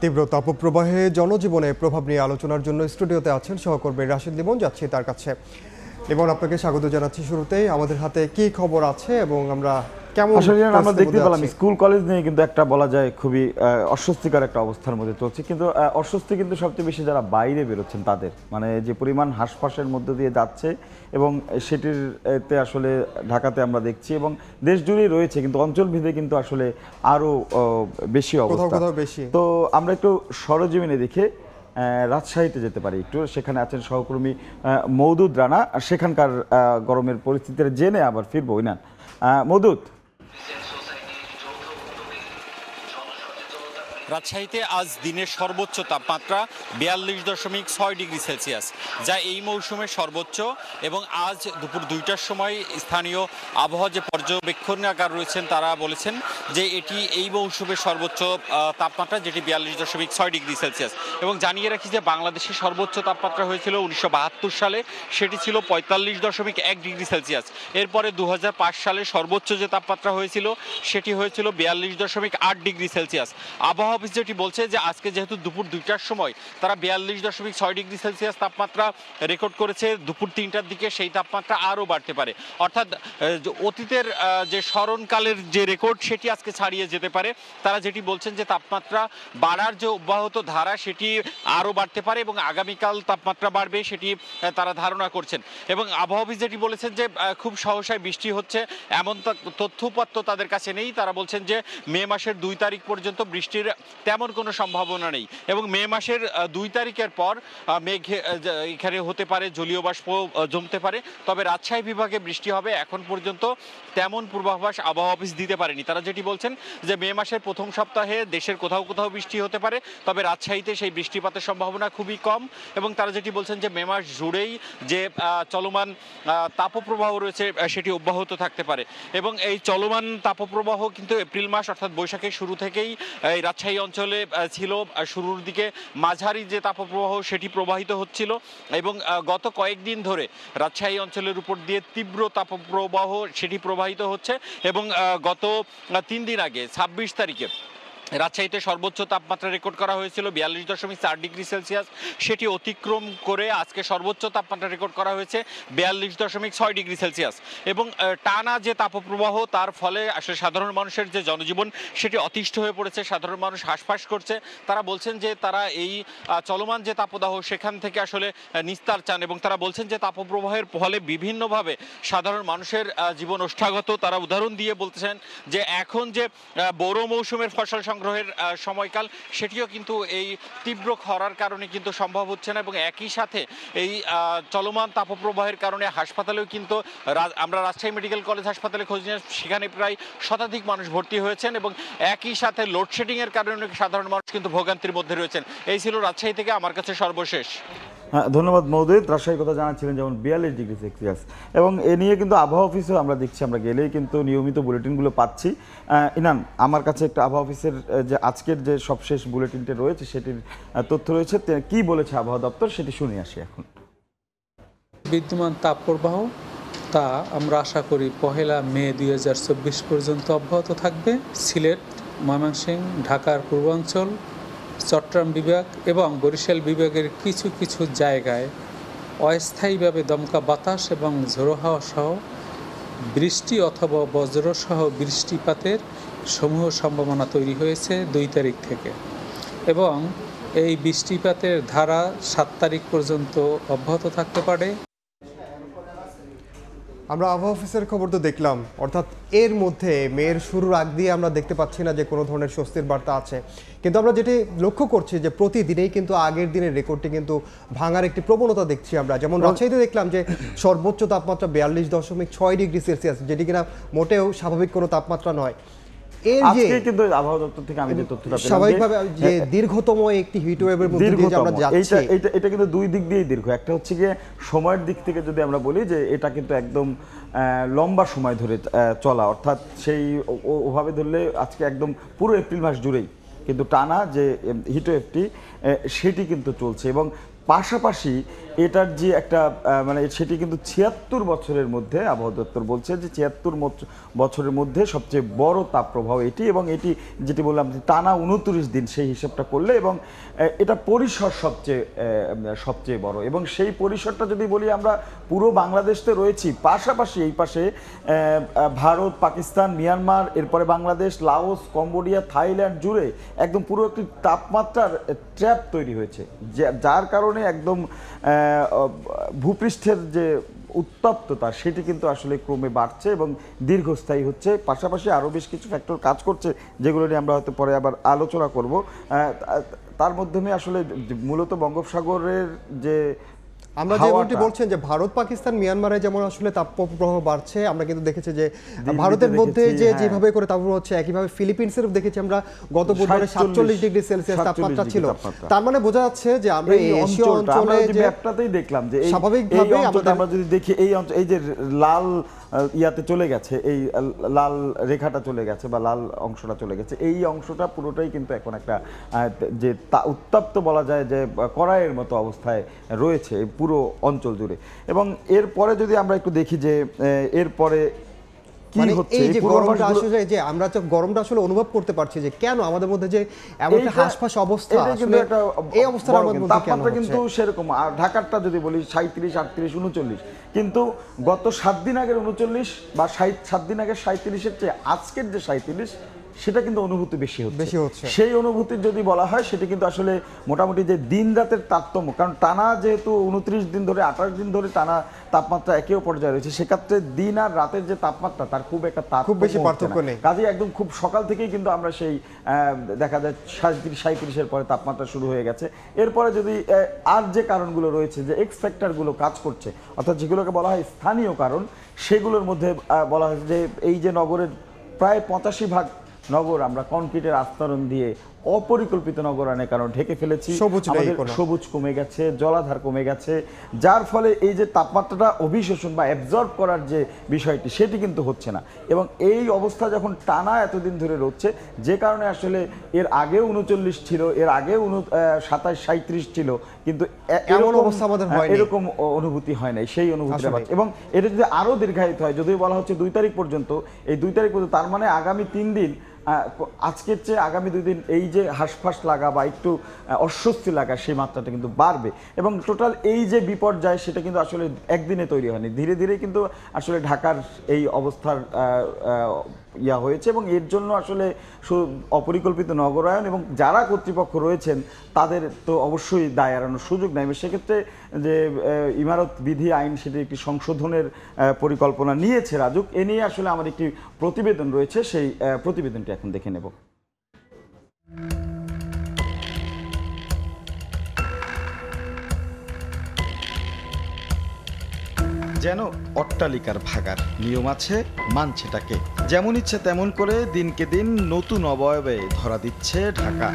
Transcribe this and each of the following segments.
তীব্র তাপপ্রবাহে জনজীবনে প্রভাব নিয়ে আলোচনার জন্য স্টুডিওতে আছেন সহকর্মী রাশিদ লিমন যাচ্ছি তার কাছে লিমন আপনাকে স্বাগত জানাচ্ছি শুরুতেই আমাদের হাতে কি খবর আছে এবং আমরা কেমন আসলে আমরা দেখতে পেলাম স্কুল কলেজ নিয়ে কিন্তু একটা বলা যায় খুবই অস্বস্তিকর একটা অবস্থার মধ্যে চলছে কিন্তু অস্বস্তি কিন্তু সবচেয়ে বেশি যারা বাইরে বেরোচ্ছেন তাদের মানে যে পরিমাণ হাসফাসের মধ্যে দিয়ে যাচ্ছে এবং সেটির এতে আসলে ঢাকাতে আমরা দেখছি এবং দেশ জুড়েই রয়েছে কিন্তু অঞ্চল ভেদে কিন্তু আসলে আরও বেশি অবস্থা তো আমরা একটু সরজমিনে দেখে রাজশাহীতে যেতে পারি একটু সেখানে আছেন সহকর্মী মৌদুদ রানা সেখানকার গরমের পরিস্থিতি জেনে আবার ফিরবো না মধুত রাজশাহীতে আজ দিনের সর্বোচ্চ তাপমাত্রা বিয়াল্লিশ দশমিক ছয় ডিগ্রি সেলসিয়াস যা এই মৌসুমে সর্বোচ্চ এবং আজ দুপুর দুইটার সময় স্থানীয় আবহাওয়া যে পর্যবেক্ষণাগার রয়েছেন তারা বলেছেন যে এটি এই মৌসুমের সর্বোচ্চ তাপমাত্রা যেটি বিয়াল্লিশ দশমিক ছয় ডিগ্রি সেলসিয়াস এবং জানিয়ে রাখি যে বাংলাদেশের সর্বোচ্চ তাপমাত্রা হয়েছিল উনিশশো সালে সেটি ছিল পঁয়তাল্লিশ দশমিক এক ডিগ্রি সেলসিয়াস এরপরে দু সালে সর্বোচ্চ যে তাপমাত্রা হয়েছিল সেটি হয়েছিল বিয়াল্লিশ দশমিক আট ডিগ্রি সেলসিয়াস আবহাওয়া অফিস যেটি বলছে যে আজকে যেহেতু দুপুর দুইটার সময় তারা বিয়াল্লিশ দশমিক ছয় ডিগ্রি সেলসিয়াস তাপমাত্রা রেকর্ড করেছে দুপুর তিনটার দিকে সেই তাপমাত্রা আরও বাড়তে পারে অর্থাৎ অতীতের যে স্মরণকালের যে রেকর্ড সেটি আজ আজকে ছাড়িয়ে যেতে পারে তারা যেটি বলছেন যে তাপমাত্রা বাড়ার যে অব্যাহত ধারা সেটি আরও বাড়তে পারে এবং আগামীকাল তাপমাত্রা বাড়বে সেটি তারা ধারণা করছেন এবং আবহাওয়াবিদ যেটি বলেছেন যে খুব সহসায় বৃষ্টি হচ্ছে এমন তথ্যপত্র তাদের কাছে নেই তারা বলছেন যে মে মাসের দুই তারিখ পর্যন্ত বৃষ্টির তেমন কোনো সম্ভাবনা নেই এবং মে মাসের দুই তারিখের পর মেঘ এখানে হতে পারে জলীয় বাষ্প জমতে পারে তবে রাজশাহী বিভাগে বৃষ্টি হবে এখন পর্যন্ত তেমন পূর্বাভাস আবহাওয়া অফিস দিতে পারেনি তারা যেটি বলছেন যে মে মাসের প্রথম সপ্তাহে দেশের কোথাও কোথাও বৃষ্টি হতে পারে তবে রাজশাহীতে সেই বৃষ্টিপাতের সম্ভাবনা খুবই কম এবং তারা যেটি বলছেন যে মে মাস জুড়েই যে চলমান তাপপ্রবাহ রয়েছে সেটি অব্যাহত থাকতে পারে এবং এই চলমান তাপপ্রবাহ কিন্তু এপ্রিল মাস অর্থাৎ বৈশাখের শুরু থেকেই এই রাজশাহী অঞ্চলে ছিল শুরুর দিকে মাঝারি যে তাপপ্রবাহ সেটি প্রবাহিত হচ্ছিল এবং গত কয়েকদিন ধরে রাজশাহী অঞ্চলের উপর দিয়ে তীব্র তাপপ্রবাহ সেটি প্রবাহিত হচ্ছে এবং গত তিন তিন দিন আগে ছাব্বিশ তারিখে রাজশাহীতে সর্বোচ্চ তাপমাত্রা রেকর্ড করা হয়েছিল বিয়াল্লিশ দশমিক চার ডিগ্রি সেলসিয়াস সেটি অতিক্রম করে আজকে সর্বোচ্চ তাপমাত্রা রেকর্ড করা হয়েছে বিয়াল্লিশ দশমিক ছয় ডিগ্রি সেলসিয়াস এবং টানা যে তাপপ্রবাহ তার ফলে আসলে সাধারণ মানুষের যে জনজীবন সেটি অতিষ্ঠ হয়ে পড়েছে সাধারণ মানুষ হাসফাস করছে তারা বলছেন যে তারা এই চলমান যে তাপদাহ সেখান থেকে আসলে নিস্তার চান এবং তারা বলছেন যে তাপপ্রবাহের ফলে বিভিন্নভাবে সাধারণ মানুষের জীবন ওষ্ঠাগত তারা উদাহরণ দিয়ে বলতেছেন যে এখন যে বড় মৌসুমের ফসল সং সংগ্রহের সময়কাল সেটিও কিন্তু এই তীব্র খরার কারণে কিন্তু সম্ভব হচ্ছে না এবং একই সাথে এই চলমান তাপপ্রবাহের কারণে হাসপাতালেও কিন্তু আমরা রাজশাহী মেডিকেল কলেজ হাসপাতালে খোঁজ নিয়ে সেখানে প্রায় শতাধিক মানুষ ভর্তি হয়েছেন এবং একই সাথে লোডশেডিংয়ের কারণে সাধারণ মানুষ কিন্তু ভোগান্তির মধ্যে রয়েছেন এই ছিল রাজশাহী থেকে আমার কাছে সর্বশেষ হ্যাঁ ধন্যবাদ মৌদিত রাজশাহীর কথা জানাচ্ছিলেন যেমন বিয়াল্লিশ ডিগ্রি সেলসিয়াস এবং এ নিয়ে কিন্তু আবহাওয়া অফিসেও আমরা দেখছি আমরা গেলেই কিন্তু নিয়মিত বুলেটিনগুলো পাচ্ছি ইনান আমার কাছে একটা আবহাওয়া অফিসের যে আজকের যে সবশেষ বুলেটিনটা রয়েছে সেটির তথ্য রয়েছে কি বলেছে আবহাওয়া দপ্তর সেটি শুনে আসি এখন বিদ্যমান তাপপ্রবাহ তা আমরা আশা করি পহেলা মে দুই পর্যন্ত অব্যাহত থাকবে সিলেট ময়মনসিংহ ঢাকার পূর্বাঞ্চল চট্টগ্রাম বিভাগ এবং বরিশাল বিভাগের কিছু কিছু জায়গায় অস্থায়ীভাবে দমকা বাতাস এবং ঝোড়ো হাওয়া সহ বৃষ্টি অথবা বজ্রসহ বৃষ্টিপাতের সমূহ সম্ভাবনা তৈরি হয়েছে দুই তারিখ থেকে এবং এই বৃষ্টিপাতের ধারা সাত তারিখ পর্যন্ত অব্যাহত থাকতে পারে আমরা আবহাওয়া অফিসের খবর তো দেখলাম অর্থাৎ এর মধ্যে মেয়ের শুরুর আগ দিয়ে আমরা দেখতে পাচ্ছি না যে কোনো ধরনের স্বস্তির বার্তা আছে কিন্তু আমরা যেটি লক্ষ্য করছি যে প্রতিদিনেই কিন্তু আগের দিনের রেকর্ডটি কিন্তু ভাঙার একটি প্রবণতা দেখছি আমরা যেমন রাজশাহীতে দেখলাম যে সর্বোচ্চ তাপমাত্রা বিয়াল্লিশ দশমিক ছয় ডিগ্রি সেলসিয়াস যেটি কিনা মোটেও স্বাভাবিক কোনো তাপমাত্রা নয় হ্যাঁ, সময়ের দিক থেকে যদি আমরা বলি যে এটা কিন্তু একদম লম্বা সময় ধরে চলা অর্থাৎ সেই ওভাবে ধরলে আজকে একদম পুরো এপ্রিল মাস জুড়েই কিন্তু টানা যে হিটওয়েভটি সেটি কিন্তু চলছে এবং পাশাপাশি এটার যে একটা মানে সেটি কিন্তু ছিয়াত্তর বছরের মধ্যে আবহাওয়া দপ্তর বলছে যে ছিয়াত্তর বছরের মধ্যে সবচেয়ে বড় তাপ প্রভাব এটি এবং এটি যেটি বললাম টানা উনত্রিশ দিন সেই হিসাবটা করলে এবং এটা পরিসর সবচেয়ে সবচেয়ে বড় এবং সেই পরিসরটা যদি বলি আমরা পুরো বাংলাদেশতে রয়েছি পাশাপাশি এই পাশে ভারত পাকিস্তান মিয়ানমার এরপরে বাংলাদেশ লাওস কম্বোডিয়া থাইল্যান্ড জুড়ে একদম পুরো একটি তাপমাত্রার ট্র্যাপ তৈরি হয়েছে যার কারণে কারণে একদম ভূপৃষ্ঠের যে উত্তপ্ততা সেটি কিন্তু আসলে ক্রমে বাড়ছে এবং দীর্ঘস্থায়ী হচ্ছে পাশাপাশি আরও বেশ কিছু ফ্যাক্টর কাজ করছে যেগুলো নিয়ে আমরা হয়তো পরে আবার আলোচনা করব তার মাধ্যমে আসলে মূলত বঙ্গোপসাগরের যে আমরা যেমনটি বলছেন যে ভারত পাকিস্তান মিয়ানমারে যেমন আসলে তাপপ্রবাহ বাড়ছে আমরা কিন্তু দেখেছি যে ভারতের মধ্যে যে হ্যাঁ। যেভাবে করে তাপপ্রবাহ হচ্ছে একইভাবে ফিলিপিন্সের দেখেছি আমরা গত বুধবারে সাতচল্লিশ ডিগ্রি সেলসিয়াস তাপমাত্রা ছিল তার মানে বোঝা যাচ্ছে যে আমরা এই এশীয় অঞ্চলে যে দেখলাম যে স্বাভাবিকভাবে আমরা যদি দেখি এই এই যে লাল ইয়াতে চলে গেছে এই লাল রেখাটা চলে গেছে বা লাল অংশটা চলে গেছে এই অংশটা পুরোটাই কিন্তু এখন একটা যে তা উত্তাপ্ত বলা যায় যে কড়াইয়ের মতো অবস্থায় রয়েছে পুরো অঞ্চল জুড়ে এবং এরপরে যদি আমরা একটু দেখি যে এরপরে কি মানে কেন আমাদের মধ্যে যে এমন কিন্তু সেরকম ঢাকারটা যদি বলি কিন্তু গত দিন আগের বা 7 দিন আগে 37 চেয়ে আজকের যে সাঁত্রিশ সেটা কিন্তু অনুভূতি বেশি হচ্ছে বেশি হচ্ছে সেই অনুভূতির যদি বলা হয় সেটা কিন্তু আসলে মোটামুটি যে দিন রাতের তারতম্য কারণ টানা যেহেতু উনত্রিশ দিন ধরে আঠাশ দিন ধরে টানা তাপমাত্রা একে পর্যায়ে রয়েছে সেক্ষেত্রে দিন আর রাতের যে তাপমাত্রা তার খুব একটা তার খুব বেশি পার্থক্য নেই কাজে একদম খুব সকাল থেকেই কিন্তু আমরা সেই দেখা যায় সাঁত্রিশ সাঁত্রিশের পরে তাপমাত্রা শুরু হয়ে গেছে এরপরে যদি আর যে কারণগুলো রয়েছে যে এক্স ফ্যাক্টরগুলো কাজ করছে অর্থাৎ যেগুলোকে বলা হয় স্থানীয় কারণ সেগুলোর মধ্যে বলা হয় যে এই যে নগরের প্রায় পঁচাশি ভাগ নগর আমরা কনক্রিটের আস্তরণ দিয়ে অপরিকল্পিত নগর আনে কারণ ঢেকে ফেলেছি সবুজ কমে গেছে জলাধার কমে গেছে যার ফলে এই যে তাপমাত্রাটা অভিশোষণ বা অ্যাবজর্ব করার যে বিষয়টি সেটি কিন্তু হচ্ছে না এবং এই অবস্থা যখন টানা এতদিন ধরে রচ্ছে যে কারণে আসলে এর আগে উনচল্লিশ ছিল এর আগে সাতাশ সাঁত্রিশ ছিল কিন্তু এমন অবস্থা আমাদের হ্যাঁ, এরকম অনুভূতি হয় নাই সেই অনুভূতি এবং এটা যদি আরও দীর্ঘায়িত হয় যদিও বলা হচ্ছে দুই তারিখ পর্যন্ত এই দুই তারিখ পর্যন্ত তার মানে আগামী তিন দিন আজকের চেয়ে আগামী দুই দিন এই যে হাঁসফাঁস লাগা বা একটু অস্বস্তি লাগা সেই মাত্রাটা কিন্তু বাড়বে এবং টোটাল এই যে বিপর্যয় সেটা কিন্তু আসলে একদিনে তৈরি হয়নি ধীরে ধীরে কিন্তু আসলে ঢাকার এই অবস্থার ইয়া হয়েছে এবং এর জন্য আসলে অপরিকল্পিত নগরায়ন এবং যারা কর্তৃপক্ষ রয়েছেন তাদের তো অবশ্যই দায় এড়ানোর সুযোগ নেই সেক্ষেত্রে যে ইমারত বিধি আইন সেটি একটি সংশোধনের পরিকল্পনা নিয়েছে রাজুক এ নিয়ে আসলে আমার একটি প্রতিবেদন রয়েছে সেই প্রতিবেদনটি এখন দেখে নেব যেন অট্টালিকার ভাগার নিয়ম আছে মানছেটাকে যেমন ইচ্ছে তেমন করে দিনকে দিন নতুন অবয়বে ধরা দিচ্ছে ঢাকা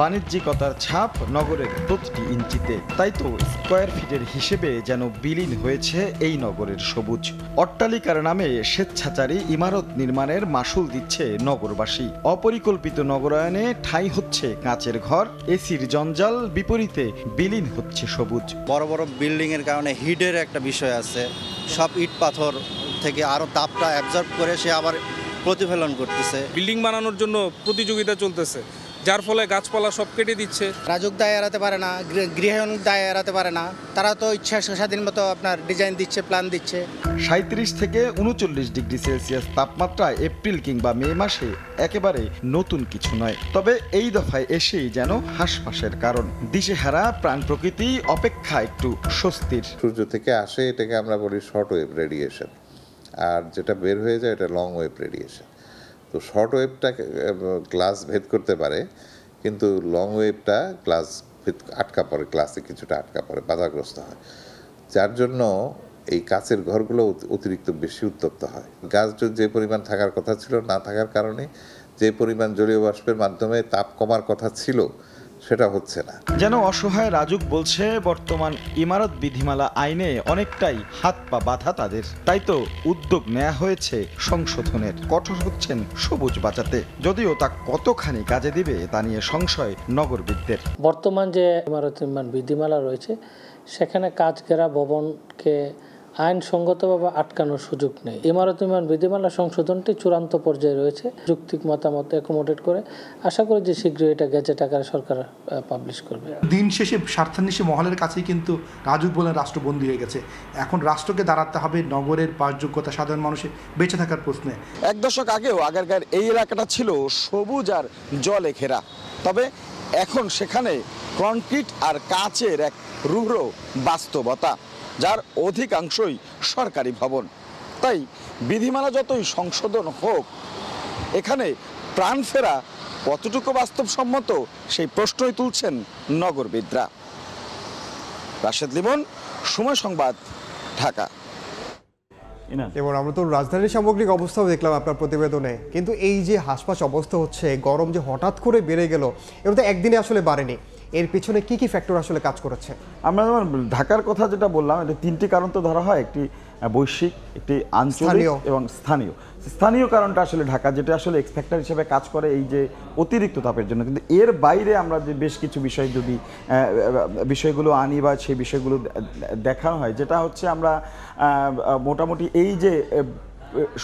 বাণিজ্যিকতার ছাপ নগরের প্রতিটি ইঞ্চিতে তাই তো স্কোয়ার ফিটের হিসেবে যেন বিলীন হয়েছে এই নগরের সবুজ অট্টালিকার নামে স্বেচ্ছাচারী ইমারত নির্মাণের মাসুল দিচ্ছে নগরবাসী অপরিকল্পিত নগরায়নে ঠাঁই হচ্ছে কাঁচের ঘর এসির জঞ্জাল বিপরীতে বিলীন হচ্ছে সবুজ বড় বড় বিল্ডিংয়ের কারণে হিডের একটা বিষয় আছে সব ইট পাথর থেকে আরও তাপটা অ্যাবজর্ব করে সে আবার প্রতিফলন করতেছে বিল্ডিং বানানোর জন্য প্রতিযোগিতা চলতেছে যার ফলে গাছপালা সব কেটে দিচ্ছে রাজক দায় এড়াতে পারে না গৃহায়ণ দায় এড়াতে পারে না তারা তো ইচ্ছা স্বাধীন মতো আপনার ডিজাইন দিচ্ছে প্ল্যান দিচ্ছে সাঁত্রিশ থেকে উনচল্লিশ ডিগ্রি সেলসিয়াস তাপমাত্রা এপ্রিল কিংবা মে মাসে একেবারে নতুন কিছু নয় তবে এই দফায় এসেই যেন হাসপাশের কারণ দিশেহারা প্রাণ প্রকৃতি অপেক্ষা একটু স্বস্তির সূর্য থেকে আসে এটাকে আমরা বলি শর্ট ওয়েভ রেডিয়েশন আর যেটা বের হয়ে যায় এটা লং ওয়েভ রেডিয়েশন তো শর্ট ওয়েভটা গ্লাস ভেদ করতে পারে কিন্তু লং ওয়েভটা গ্লাস ভেদ আটকা পড়ে গ্লাসে কিছুটা আটকা পড়ে বাধাগ্রস্ত হয় যার জন্য এই কাছের ঘরগুলো অতিরিক্ত বেশি উত্তপ্ত হয় গাছ যে পরিমাণ থাকার কথা ছিল না থাকার কারণে যে পরিমাণ জলীয় বাষ্পের মাধ্যমে তাপ কমার কথা ছিল সেটা হচ্ছে না যেন অসহায় রাজুক বলছে বর্তমান ইমারত বিধিমালা আইনে অনেকটাই হাত পা বাধা তাদের তাই তো উদ্যোগ নেওয়া হয়েছে সংশোধনের কঠোর হচ্ছেন সবুজ বাঁচাতে যদিও তা কতখানি কাজে দিবে তা নিয়ে সংশয় নগরবিদদের বর্তমান যে ইমারত নির্মাণ বিধিমালা রয়েছে সেখানে কাজ ঘেরা ভবনকে আইনসঙ্গতভাবে আটকানোর সুযোগ নেই ইমারত ইমান বিধিমালা সংশোধনটি চূড়ান্ত পর্যায়ে রয়েছে যুক্তিক মতামত অ্যাকোমোডেট করে আশা করি যে শীঘ্রই এটা গেজেট আকারে সরকার পাবলিশ করবে দিন শেষে স্বার্থান্বেষী মহলের কাছেই কিন্তু রাজুক বলে রাষ্ট্রবন্দী হয়ে গেছে এখন রাষ্ট্রকে দাঁড়াতে হবে নগরের বাসযোগ্যতা সাধারণ মানুষের বেঁচে থাকার প্রশ্নে এক দশক আগেও আগেরকার এই এলাকাটা ছিল সবুজ আর জলে ঘেরা তবে এখন সেখানে কনক্রিট আর কাচের এক রুহ্র বাস্তবতা যার অধিকাংশই সরকারি ভবন তাই বিধিমালা যতই সংশোধন হোক এখানে প্রাণ ফেরা কতটুকু বাস্তবসম্মত সেই প্রশ্নই তুলছেন নগরবিদরা রাশেদ লিমন সময় সংবাদ ঢাকা এবং আমরা তো রাজধানীর সামগ্রিক অবস্থাও দেখলাম আপনার প্রতিবেদনে কিন্তু এই যে হাসপাস অবস্থা হচ্ছে গরম যে হঠাৎ করে বেড়ে গেল এবার তো একদিনে আসলে বাড়েনি এর পিছনে কি কি ফ্যাক্টর আসলে কাজ করেছে আমরা যেমন ঢাকার কথা যেটা বললাম এটা তিনটি কারণ তো ধরা হয় একটি বৈশ্বিক একটি আঞ্চলিক এবং স্থানীয় স্থানীয় কারণটা আসলে ঢাকা যেটা আসলে এক্সফ্যাক্টর হিসেবে কাজ করে এই যে অতিরিক্ত তাপের জন্য কিন্তু এর বাইরে আমরা যে বেশ কিছু বিষয় যদি বিষয়গুলো আনি বা সেই বিষয়গুলো দেখানো হয় যেটা হচ্ছে আমরা মোটামুটি এই যে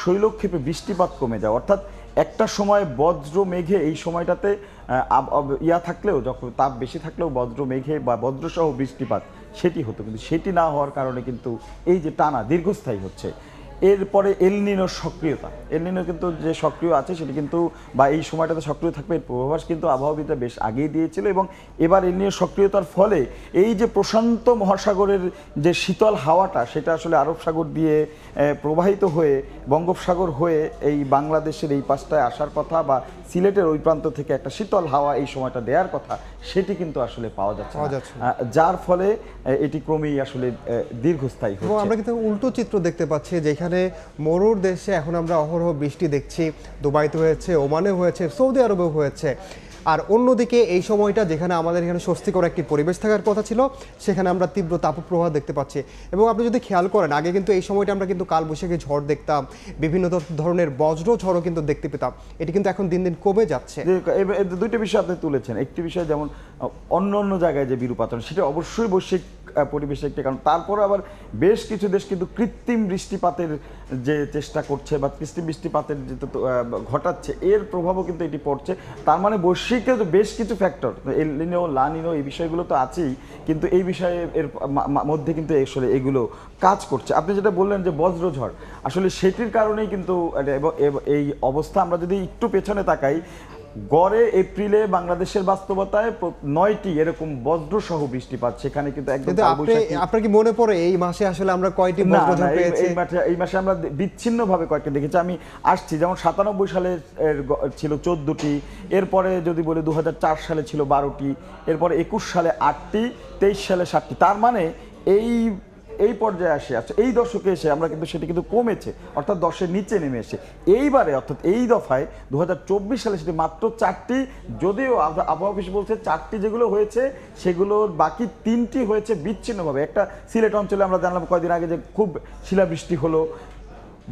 শৈলক্ষেপে বৃষ্টিপাত কমে যায় অর্থাৎ একটা সময় বজ্র মেঘে এই সময়টাতে ইয়া থাকলেও যখন তাপ বেশি থাকলেও বজ্র মেঘে বা বজ্রসহ বৃষ্টিপাত সেটি হতো কিন্তু সেটি না হওয়ার কারণে কিন্তু এই যে টানা দীর্ঘস্থায়ী হচ্ছে এরপরে এলনিনোর সক্রিয়তা এলনিনো কিন্তু যে সক্রিয় আছে সেটি কিন্তু বা এই সময়টাতে সক্রিয় থাকবে এর পূর্বাভাস কিন্তু আবহাওয়াবিদরা বেশ আগেই দিয়েছিল এবং এবার এলনিনো সক্রিয়তার ফলে এই যে প্রশান্ত মহাসাগরের যে শীতল হাওয়াটা সেটা আসলে আরব সাগর দিয়ে প্রবাহিত হয়ে বঙ্গোপসাগর হয়ে এই বাংলাদেশের এই পাশটায় আসার কথা বা সিলেটের ওই প্রান্ত থেকে একটা শীতল হাওয়া এই সময়টা দেওয়ার কথা সেটি কিন্তু আসলে পাওয়া যাচ্ছে যার ফলে এটি ক্রমেই আসলে দীর্ঘস্থায়ী আমরা কিন্তু উল্টো চিত্র দেখতে পাচ্ছি যেখানে যেখানে মরুর দেশে এখন আমরা অহরহ বৃষ্টি দেখছি দুবাইতে হয়েছে ওমানে হয়েছে সৌদি আরবেও হয়েছে আর অন্যদিকে এই সময়টা যেখানে আমাদের এখানে স্বস্তিকর একটি পরিবেশ থাকার কথা ছিল সেখানে আমরা তীব্র তাপপ্রবাহ দেখতে পাচ্ছি এবং আপনি যদি খেয়াল করেন আগে কিন্তু এই সময়টা আমরা কিন্তু কালবৈশাখী ঝড় দেখতাম বিভিন্ন ধরনের বজ্র ঝড়ও কিন্তু দেখতে পেতাম এটি কিন্তু এখন দিন দিন কমে যাচ্ছে দুইটা বিষয় আপনি তুলেছেন একটি বিষয় যেমন অন্য অন্য জায়গায় যে বিরূপাতন সেটা অবশ্যই বৈশ্বিক পরিবেশে একটি কারণ তারপরে আবার বেশ কিছু দেশ কিন্তু কৃত্রিম বৃষ্টিপাতের যে চেষ্টা করছে বা কৃত্রিম বৃষ্টিপাতের যে ঘটাচ্ছে এর প্রভাবও কিন্তু এটি পড়ছে তার মানে বৈশ্বিক বেশ কিছু ফ্যাক্টর এলিনো লানিনো এই বিষয়গুলো তো আছেই কিন্তু এই বিষয়ে এর মধ্যে কিন্তু আসলে এগুলো কাজ করছে আপনি যেটা বললেন যে বজ্রঝড় আসলে সেটির কারণেই কিন্তু এই অবস্থা আমরা যদি একটু পেছনে তাকাই গড়ে এপ্রিলে বাংলাদেশের বাস্তবতায় নয়টি এরকম বজ্র সহ বৃষ্টিপাত সেখানে কিন্তু আপনার কি মনে পড়ে এই মাসে আসলে আমরা কয়টি এই মাসে আমরা বিচ্ছিন্ন ভাবে কয়েকটি দেখেছি আমি আসছি যেমন সাতানব্বই সালে ছিল চোদ্দটি এরপরে যদি বলি দু সালে ছিল বারোটি এরপরে একুশ সালে আটটি তেইশ সালে সাতটি তার মানে এই এই পর্যায়ে আসে আচ্ছা এই দশকে এসে আমরা কিন্তু সেটি কিন্তু কমেছে অর্থাৎ দশের নিচে নেমে এসে এইবারে অর্থাৎ এই দফায় দু সালে সেটি মাত্র চারটি যদিও আবহাওয়া অফিস বলছে চারটি যেগুলো হয়েছে সেগুলোর বাকি তিনটি হয়েছে বিচ্ছিন্নভাবে একটা সিলেট অঞ্চলে আমরা জানলাম কয়দিন আগে যে খুব শিলাবৃষ্টি হলো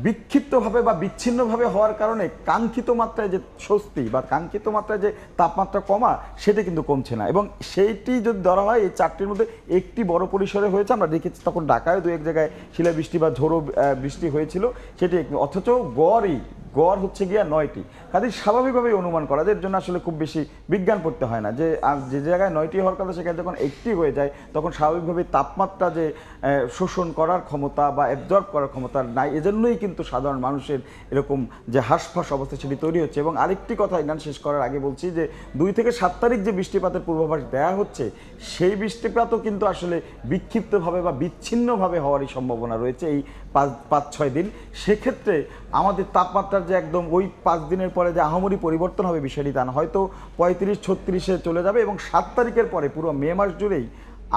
বিক্ষিপ্তভাবে বা বিচ্ছিন্নভাবে হওয়ার কারণে কাঙ্ক্ষিত মাত্রায় যে স্বস্তি বা কাঙ্ক্ষিত মাত্রায় যে তাপমাত্রা কমা সেটা কিন্তু কমছে না এবং সেইটি যদি ধরা হয় এই চারটির মধ্যে একটি বড় পরিসরে হয়েছে আমরা দেখেছি তখন ঢাকায় দু এক জায়গায় শিলাবৃষ্টি বা ঝোড়ো বৃষ্টি হয়েছিল সেটি অথচ গড়ই গড় হচ্ছে গিয়া নয়টি কাজে স্বাভাবিকভাবেই অনুমান করা যায় এর জন্য আসলে খুব বেশি বিজ্ঞান পড়তে হয় না যে যে জায়গায় নয়টি হওয়ার কথা সেখানে যখন একটি হয়ে যায় তখন স্বাভাবিকভাবেই তাপমাত্রা যে শোষণ করার ক্ষমতা বা অ্যাবজর্ব করার ক্ষমতা নাই এজন্যই কিন্তু সাধারণ মানুষের এরকম যে হাসফাস অবস্থা সেটি তৈরি হচ্ছে এবং আরেকটি কথা ইনান শেষ করার আগে বলছি যে দুই থেকে সাত তারিখ যে বৃষ্টিপাতের পূর্বাভাস দেওয়া হচ্ছে সেই বৃষ্টিপাতও কিন্তু আসলে বিক্ষিপ্তভাবে বা বিচ্ছিন্নভাবে হওয়ারই সম্ভাবনা রয়েছে এই পাঁচ পাঁচ ছয় দিন সেক্ষেত্রে আমাদের তাপমাত্রার যে একদম ওই পাঁচ দিনের পরে যে আহামরি পরিবর্তন হবে বিষয়টি তা না হয়তো পঁয়ত্রিশ ছত্রিশে চলে যাবে এবং সাত তারিখের পরে পুরো মে মাস জুড়েই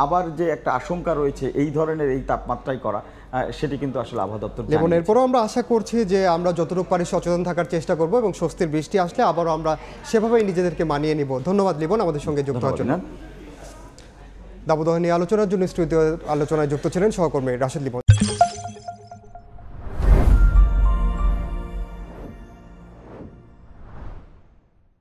আবার যে একটা আশঙ্কা রয়েছে এই ধরনের এই তাপমাত্রায় করা সেটি কিন্তু আসলে আবহাওয়া দপ্তর এবং এরপরও আমরা আশা করছি যে আমরা যতটুকু পারি সচেতন থাকার চেষ্টা করব এবং স্বস্তির বৃষ্টি আসলে আবারও আমরা সেভাবেই নিজেদেরকে মানিয়ে নিব ধন্যবাদ লিবন আমাদের সঙ্গে যুক্ত হওয়ার জন্য দাবদাহ নিয়ে আলোচনার জন্য স্টুডিও আলোচনায় যুক্ত ছিলেন সহকর্মী রাশেদ লিবন